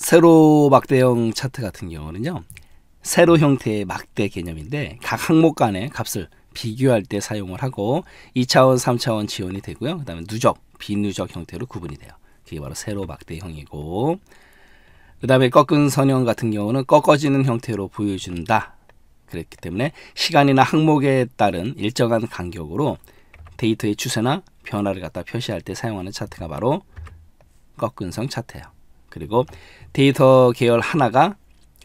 세로 막대형 차트 같은 경우는요. 세로 형태의 막대 개념인데 각 항목 간의 값을 비교할 때 사용을 하고 2차원, 3차원 지원이 되고요. 그 다음에 누적, 비누적 형태로 구분이 돼요. 그게 바로 세로 막대형이고 그 다음에 꺾은 선형 같은 경우는 꺾어지는 형태로 보여준다. 그랬기 때문에 시간이나 항목에 따른 일정한 간격으로 데이터의 추세나 변화를 갖다 표시할 때 사용하는 차트가 바로 꺾은 선 차트예요. 그리고 데이터 계열 하나가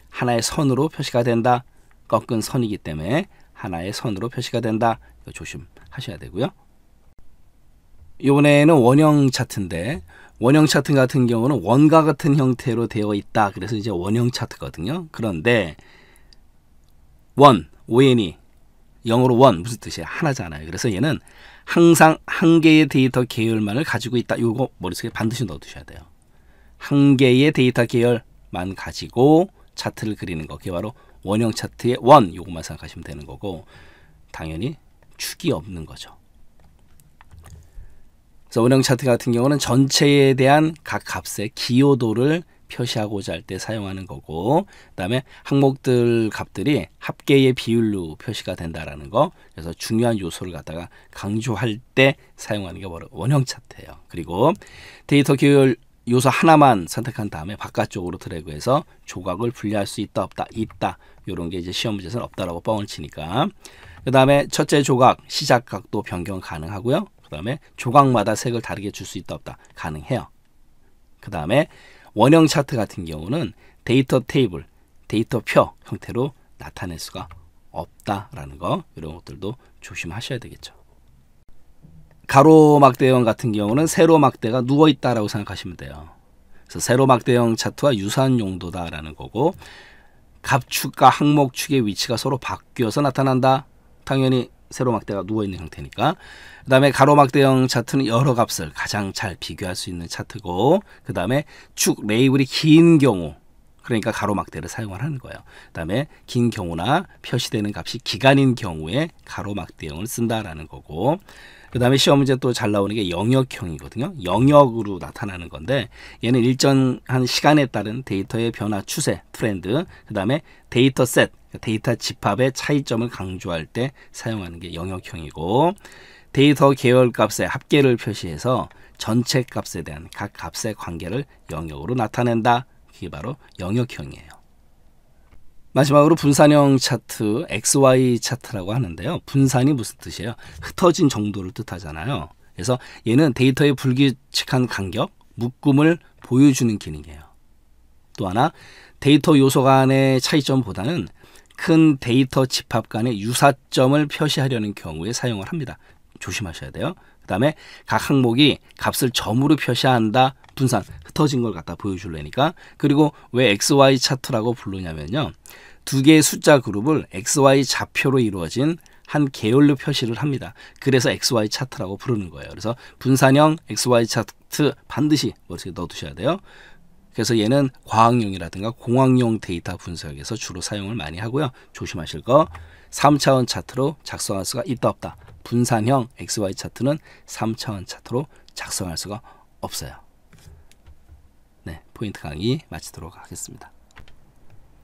하나의 선으로 표시가 된다. 꺾은 선이기 때문에 하나의 선으로 표시가 된다. 이거 조심하셔야 되고요. 이번에는 원형 차트인데 원형 차트 같은 경우는 원과 같은 형태로 되어 있다. 그래서 이제 원형 차트거든요. 그런데 원, o n 이 영어로 원 무슨 뜻이에요? 하나잖아요. 그래서 얘는 항상 한 개의 데이터 계열만을 가지고 있다. 요거 머릿속에 반드시 넣어두셔야 돼요. 한 개의 데이터 계열만 가지고 차트를 그리는 거. 그게 바로 원형 차트의 원 요것만 생각하시면 되는 거고 당연히 축이 없는 거죠. 그래서 원형 차트 같은 경우는 전체에 대한 각 값의 기여도를 표시하고자 할 때 사용하는 거고 그다음에 항목들 값들이 합계의 비율로 표시가 된다라는 거 그래서 중요한 요소를 갖다가 강조할 때 사용하는 게 바로 원형 차트예요. 그리고 데이터 계열 요소 하나만 선택한 다음에 바깥쪽으로 드래그해서 조각을 분리할 수 있다 없다 있다 요런게 이제 시험 문제에서는 없다라고 뻥을 치니까 그 다음에 첫째 조각 시작 각도 변경 가능하고요 그 다음에 조각마다 색을 다르게 줄 수 있다 없다 가능해요 그 다음에 원형 차트 같은 경우는 데이터 테이블 데이터 표 형태로 나타낼 수가 없다라는 거 이런 것들도 조심하셔야 되겠죠 가로막대형 같은 경우는 세로막대가 누워있다라고 생각하시면 돼요. 그래서 세로막대형 차트와 유사한 용도다라는 거고 갑축과 항목축의 위치가 서로 바뀌어서 나타난다. 당연히 세로막대가 누워있는 형태니까 그 다음에 가로막대형 차트는 여러 값을 가장 잘 비교할 수 있는 차트고 그 다음에 축 레이블이 긴 경우 그러니까 가로막대를 사용을 하는 거예요. 그 다음에 긴 경우나 표시되는 값이 기간인 경우에 가로막대형을 쓴다라는 거고 그 다음에 시험 문제 또 잘 나오는 게 영역형이거든요. 영역으로 나타나는 건데 얘는 일정한 시간에 따른 데이터의 변화 추세, 트렌드, 그 다음에 데이터 셋, 그러니까 데이터 집합의 차이점을 강조할 때 사용하는 게 영역형이고 데이터 계열 값의 합계를 표시해서 전체 값에 대한 각 값의 관계를 영역으로 나타낸다. 그게 바로 영역형이에요. 마지막으로 분산형 차트 XY 차트라고 하는데요. 분산이 무슨 뜻이에요? 흩어진 정도를 뜻하잖아요. 그래서 얘는 데이터의 불규칙한 간격, 묶음을 보여주는 기능이에요. 또 하나 데이터 요소 간의 차이점보다는 큰 데이터 집합 간의 유사점을 표시하려는 경우에 사용을 합니다. 조심하셔야 돼요. 그 다음에 각 항목이 값을 점으로 표시한다 분산 흩어진 걸 갖다 보여줄래니까 그리고 왜 XY 차트라고 부르냐면요. 두 개의 숫자 그룹을 XY 좌표로 이루어진 한 계열로 표시를 합니다. 그래서 XY 차트라고 부르는 거예요. 그래서 분산형 XY 차트 반드시 머릿속에 넣어두셔야 돼요. 그래서 얘는 과학용이라든가 공학용 데이터 분석에서 주로 사용을 많이 하고요. 조심하실 거. 3차원 차트로 작성할 수가 있다 없다. 분산형 XY 차트는 3차원 차트로 작성할 수가 없어요. 네, 포인트 강의 마치도록 하겠습니다.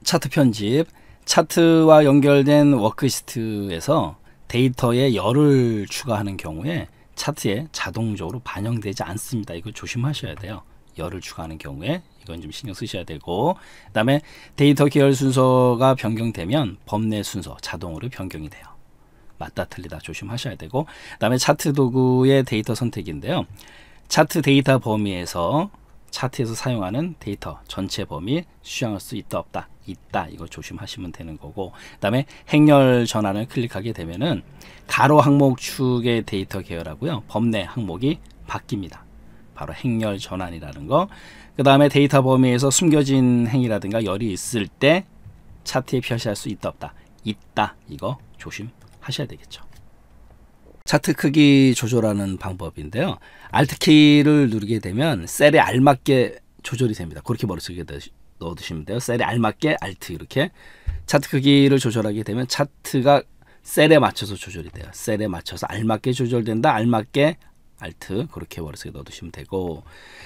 차트 편집, 차트와 연결된 워크시트에서 데이터에 열을 추가하는 경우에 차트에 자동적으로 반영되지 않습니다. 이거 조심하셔야 돼요. 열을 추가하는 경우에 이건 좀 신경 쓰셔야 되고 그 다음에 데이터 계열 순서가 변경되면 범 내 순서 자동으로 변경이 돼요. 맞다 틀리다 조심하셔야 되고 그 다음에 차트 도구의 데이터 선택인데요. 차트 데이터 범위에서 차트에서 사용하는 데이터 전체 범위 수정할 수 있다 없다 있다 이거 조심하시면 되는 거고 그 다음에 행렬 전환을 클릭하게 되면은 가로 항목 축의 데이터 계열하고요 범례 항목이 바뀝니다 바로 행렬 전환이라는 거 그 다음에 데이터 범위에서 숨겨진 행위라든가 열이 있을 때 차트에 표시할 수 있다 없다 있다 이거 조심하셔야 되겠죠 차트 크기 조절하는 방법인데요. Alt키를 누르게 되면 셀에 알맞게 조절이 됩니다. 그렇게 머릿속에 넣어두시면 돼요. 셀에 알맞게 Alt 이렇게 차트 크기를 조절하게 되면 차트가 셀에 맞춰서 조절이 돼요. 셀에 맞춰서 알맞게 조절된다. 알맞게 Alt 그렇게 월드스에 넣어두시면 되고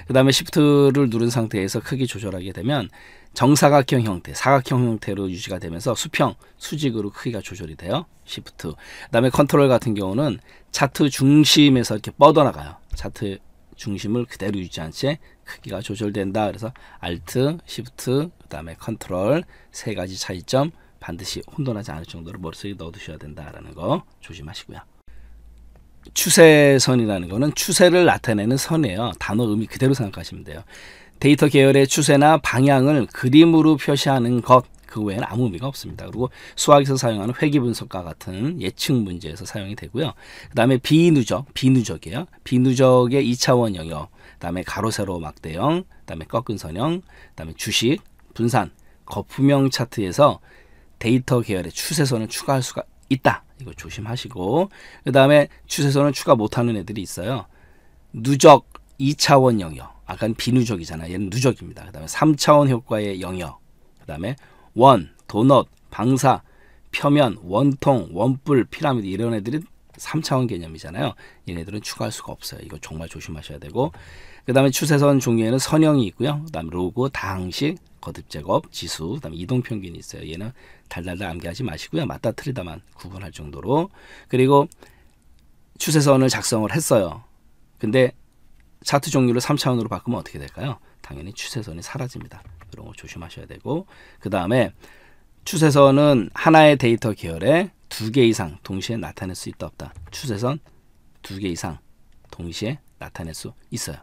그 다음에 Shift를 누른 상태에서 크기 조절하게 되면 정사각형 형태, 사각형 형태로 유지가 되면서 수평, 수직으로 크기가 조절이 돼요. Shift. 그 다음에 컨트롤 같은 경우는 차트 중심에서 이렇게 뻗어나가요. 차트 중심을 그대로 유지한 채 크기가 조절된다. 그래서 Alt, Shift, 그 다음에 컨트롤 세 가지 차이점 반드시 혼돈하지 않을 정도로 머릿속에 넣어두셔야 된다라는 거 조심하시고요. 추세선이라는 거는 추세를 나타내는 선이에요. 단어 의미 그대로 생각하시면 돼요. 데이터 계열의 추세나 방향을 그림으로 표시하는 것, 그 외에는 아무 의미가 없습니다. 그리고 수학에서 사용하는 회귀 분석과 같은 예측 문제에서 사용이 되고요. 그 다음에 비누적, 비누적이에요. 비누적의 2차원 영역, 그 다음에 가로, 세로, 막대형, 그 다음에 꺾은 선형, 그 다음에 주식, 분산, 거품형 차트에서 데이터 계열의 추세선을 추가할 수가 있다. 이거 조심하시고 그 다음에 추세선을 추가 못하는 애들이 있어요. 누적 2차원 영역 아까는 비누적이잖아 요 얘는 누적입니다. 그 다음에 3차원 효과의 영역 그 다음에 원, 도넛, 방사, 표면, 원통, 원뿔, 피라미드 이런 애들이 3차원 개념이잖아요. 얘네들은 추가할 수가 없어요. 이거 정말 조심하셔야 되고 그다음에 추세선 종류에는 선형이 있고요. 그다음에 로고, 다항식, 거듭 제곱, 지수, 그다음에 이동 평균이 있어요. 얘는 달달달 암기하지 마시고요. 맞다 틀리다만 구분할 정도로 그리고 추세선을 작성을 했어요. 근데 차트 종류를 3차원으로 바꾸면 어떻게 될까요? 당연히 추세선이 사라집니다. 그런 거 조심하셔야 되고 그 다음에 추세선은 하나의 데이터 계열에 두개 이상 동시에 나타낼 수 있다 없다. 추세선 두 개 이상 동시에 나타낼 수 있어요.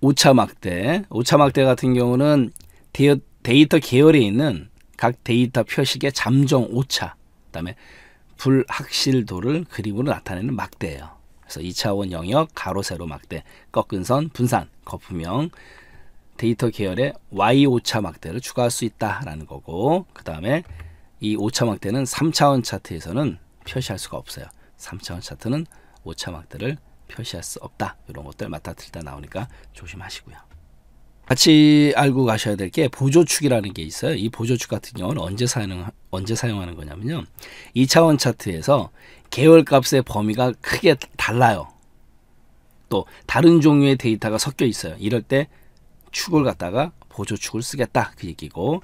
오차막대, 오차막대 같은 경우는 데이터 계열에 있는 각 데이터 표식의 잠정 오차, 그다음에 불확실도를 그림으로 나타내는 막대예요. 그래서 2차원 영역, 가로, 세로 막대, 꺾은 선, 분산, 거품형, 데이터 계열의 Y 오차 막대를 추가할 수 있다라는 거고 그 다음에 이5차막대는 3차원 차트에서는 표시할 수가 없어요. 3차원 차트는 5차막대를 표시할 수 없다. 이런 것들 맞다 틀다 나오니까 조심하시고요. 같이 알고 가셔야 될 게 보조축이라는 게 있어요. 이 보조축 같은 경우는 언제 사용 언제 사용하는 거냐면요. 2차원 차트에서 계열 값의 범위가 크게 달라요. 또 다른 종류의 데이터가 섞여 있어요. 이럴 때 축을 갖다가 보조축을 쓰겠다 그 얘기고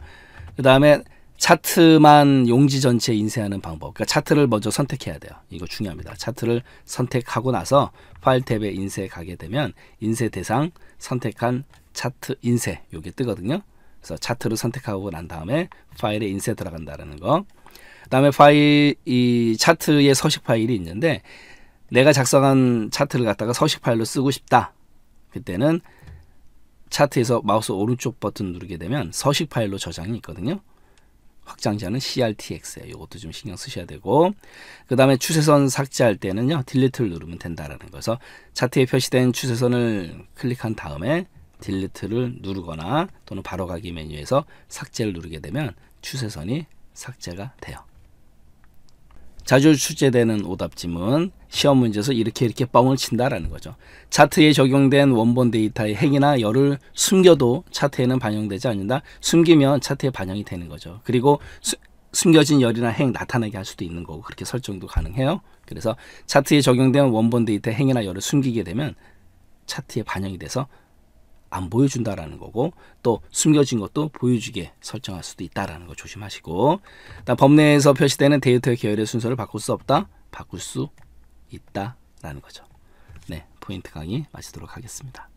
그 다음에 차트만 용지 전체 인쇄하는 방법. 그러니까 차트를 먼저 선택해야 돼요. 이거 중요합니다. 차트를 선택하고 나서 파일 탭에 인쇄 가게 되면 인쇄 대상 선택한 차트 인쇄 요게 뜨거든요. 그래서 차트를 선택하고 난 다음에 파일에 인쇄 들어간다라는 거. 그다음에 파일 이 차트에 서식 파일이 있는데 내가 작성한 차트를 갖다가 서식 파일로 쓰고 싶다. 그때는 차트에서 마우스 오른쪽 버튼 누르게 되면 서식 파일로 저장이 있거든요. 확장자는 CRTX예요. 이것도 좀 신경 쓰셔야 되고 그 다음에 추세선 삭제할 때는요. 딜리트를 누르면 된다라는 거서 차트에 표시된 추세선을 클릭한 다음에 딜리트를 누르거나 또는 바로가기 메뉴에서 삭제를 누르게 되면 추세선이 삭제가 돼요. 자주 출제되는 오답지문 시험 문제에서 이렇게 이렇게 뻥을 친다라는 거죠. 차트에 적용된 원본 데이터의 행이나 열을 숨겨도 차트에는 반영되지 않는다. 숨기면 차트에 반영이 되는 거죠. 그리고 수, 숨겨진 열이나 행 나타나게 할 수도 있는 거고 그렇게 설정도 가능해요. 그래서 차트에 적용된 원본 데이터 의 행이나 열을 숨기게 되면 차트에 반영이 돼서 안 보여준다라는 거고 또 숨겨진 것도 보여주게 설정할 수도 있다라는 거 조심하시고 일단 법내에서 표시되는 데이터의 계열의 순서를 바꿀 수 없다 바꿀 수 있다라는 거죠. 네 포인트 강의 마치도록 하겠습니다.